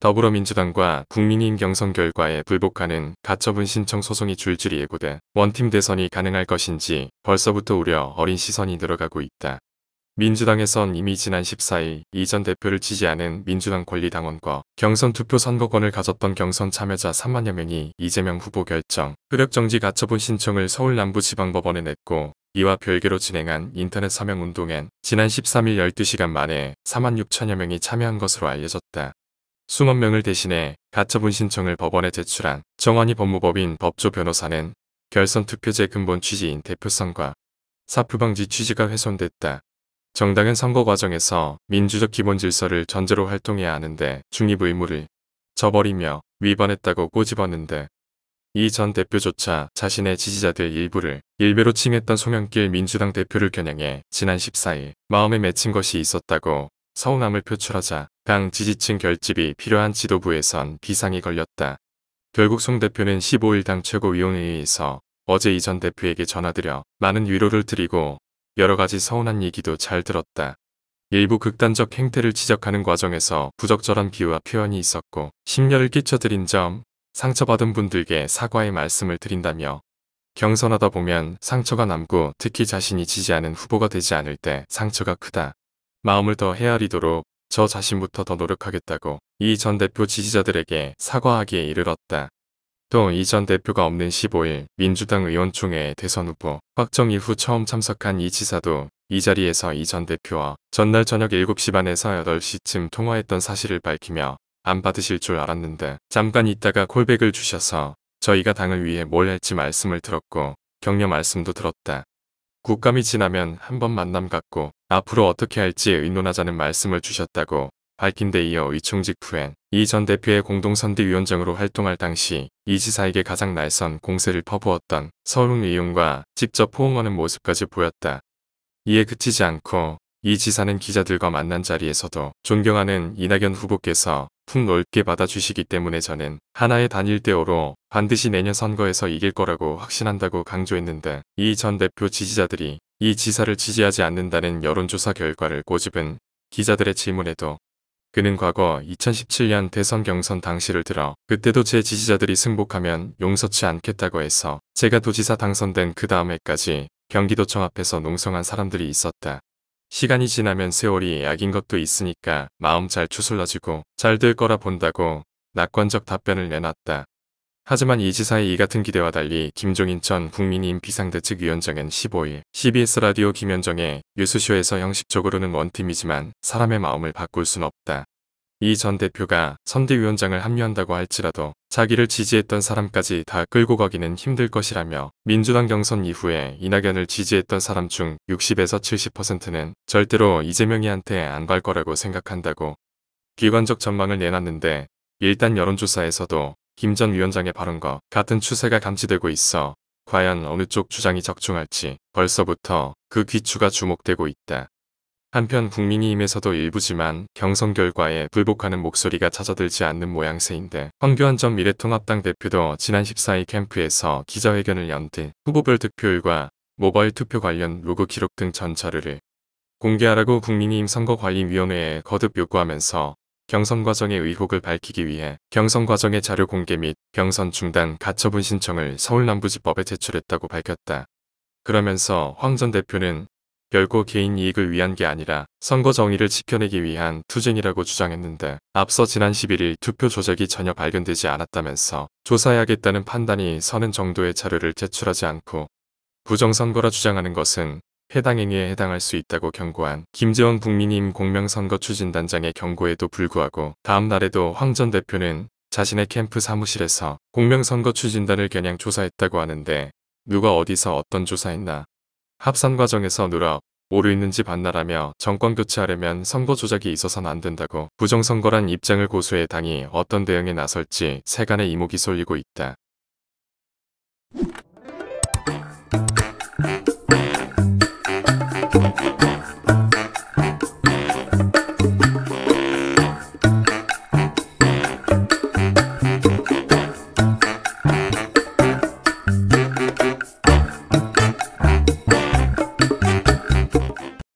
더불어민주당과 국민의힘 경선 결과에 불복하는 가처분 신청 소송이 줄줄이 예고돼 원팀 대선이 가능할 것인지 벌써부터 우려 어린 시선이 늘어가고 있다. 민주당에선 이미 지난 14일 이전 대표를 지지하는 민주당 권리당원과 경선 투표 선거권을 가졌던 경선 참여자 3만여 명이 이재명 후보 결정, 흑역정지 가처분 신청을 서울남부지방법원에 냈고 이와 별개로 진행한 인터넷 서명 운동엔 지난 13일 12시간 만에 4만 6천여 명이 참여한 것으로 알려졌다. 수만 명을 대신해 가처분 신청을 법원에 제출한 정환희 법무법인 법조 변호사는 결선 투표제 근본 취지인 대표성과 사표방지 취지가 훼손됐다. 정당은 선거 과정에서 민주적 기본 질서를 전제로 활동해야 하는데 중립 의무를 저버리며 위반했다고 꼬집었는데 이 전 대표조차 자신의 지지자들 일부를 일배로 칭했던 송영길 민주당 대표를 겨냥해 지난 14일 마음에 맺힌 것이 있었다고 서운함을 표출하자 당 지지층 결집이 필요한 지도부에선 비상이 걸렸다. 결국 송 대표는 15일 당 최고위원회의에서 어제 이 전 대표에게 전화드려 많은 위로를 드리고 여러 가지 서운한 얘기도 잘 들었다. 일부 극단적 행태를 지적하는 과정에서 부적절한 비유와 표현이 있었고 심려를 끼쳐드린 점 상처받은 분들께 사과의 말씀을 드린다며 경선하다 보면 상처가 남고 특히 자신이 지지 하는 후보가 되지 않을 때 상처가 크다. 마음을 더 헤아리도록 저 자신부터 더 노력하겠다고 이 전 대표 지지자들에게 사과하기에 이르렀다. 또 이 전 대표가 없는 15일 민주당 의원총회 대선 후보 확정 이후 처음 참석한 이 지사도 이 자리에서 이 전 대표와 전날 저녁 7시 반에서 8시쯤 통화했던 사실을 밝히며 안 받으실 줄 알았는데 잠깐 있다가 콜백을 주셔서 저희가 당을 위해 뭘 할지 말씀을 들었고 격려 말씀도 들었다. 국감이 지나면 한 번 만남 갖고 앞으로 어떻게 할지 의논하자는 말씀을 주셨다고 밝힌 데 이어 위총 직후엔 이 전 대표의 공동선대위원장으로 활동할 당시 이 지사에게 가장 날선 공세를 퍼부었던 서훈 의원과 직접 포옹하는 모습까지 보였다. 이에 그치지 않고 이 지사는 기자들과 만난 자리에서도 존경하는 이낙연 후보께서 폭 넓게 받아주시기 때문에 저는 하나의 단일 대어로 반드시 내년 선거에서 이길 거라고 확신한다고 강조했는데 이 전 대표 지지자들이 이 지사를 지지하지 않는다는 여론조사 결과를 꼬집은 기자들의 질문에도 그는 과거 2017년 대선 경선 당시를 들어 그때도 제 지지자들이 승복하면 용서치 않겠다고 해서 제가 도지사 당선된 그다음해까지 경기도청 앞에서 농성한 사람들이 있었다. 시간이 지나면 세월이 약인 것도 있으니까 마음 잘 추슬러지고 잘 될 거라 본다고 낙관적 답변을 내놨다. 하지만 이 지사의 이 같은 기대와 달리 김종인 전국민의 비상대책 위원장은 15일 CBS 라디오 김현정의 뉴스쇼에서 형식적으로는 원팀이지만 사람의 마음을 바꿀 순 없다. 이전 대표가 선대위원장을 합류한다고 할지라도 자기를 지지했던 사람까지 다 끌고 가기는 힘들 것이라며 민주당 경선 이후에 이낙연을 지지했던 사람 중 60에서 70%는 절대로 이재명이한테 안 갈 거라고 생각한다고 기관적 전망을 내놨는데 일단 여론조사에서도 김 전 위원장의 발언과 같은 추세가 감지되고 있어 과연 어느 쪽 주장이 적중할지 벌써부터 그 귀추가 주목되고 있다. 한편 국민의힘에서도 일부지만 경선 결과에 불복하는 목소리가 찾아들지 않는 모양새인데 황교안 전 미래통합당 대표도 지난 14일 캠프에서 기자회견을 연 뒤 후보별 득표율과 모바일 투표 관련 로그 기록 등 전자료를 공개하라고 국민의힘 선거관리위원회에 거듭 요구하면서 경선 과정의 의혹을 밝히기 위해 경선 과정의 자료 공개 및 경선 중단 가처분 신청을 서울남부지법에 제출했다고 밝혔다. 그러면서 황 전 대표는 결코 개인 이익을 위한 게 아니라 선거 정의를 지켜내기 위한 투쟁이라고 주장했는데 앞서 지난 11일 투표 조작이 전혀 발견되지 않았다면서 조사해야겠다는 판단이 서는 정도의 자료를 제출하지 않고 부정선거라 주장하는 것은 해당 행위에 해당할 수 있다고 경고한 김재원 국민임 공명선거 추진단장의 경고에도 불구하고 다음 날에도 황 전 대표는 자신의 캠프 사무실에서 공명선거 추진단을 겨냥 조사했다고 하는데 누가 어디서 어떤 조사했나 합산 과정에서 누락, 오류 있는지 반나라며 정권 교체하려면 선거 조작이 있어서는안 된다고 부정선거란 입장을 고수해 당이 어떤 대응에 나설지 세간의 이목이 쏠리고 있다.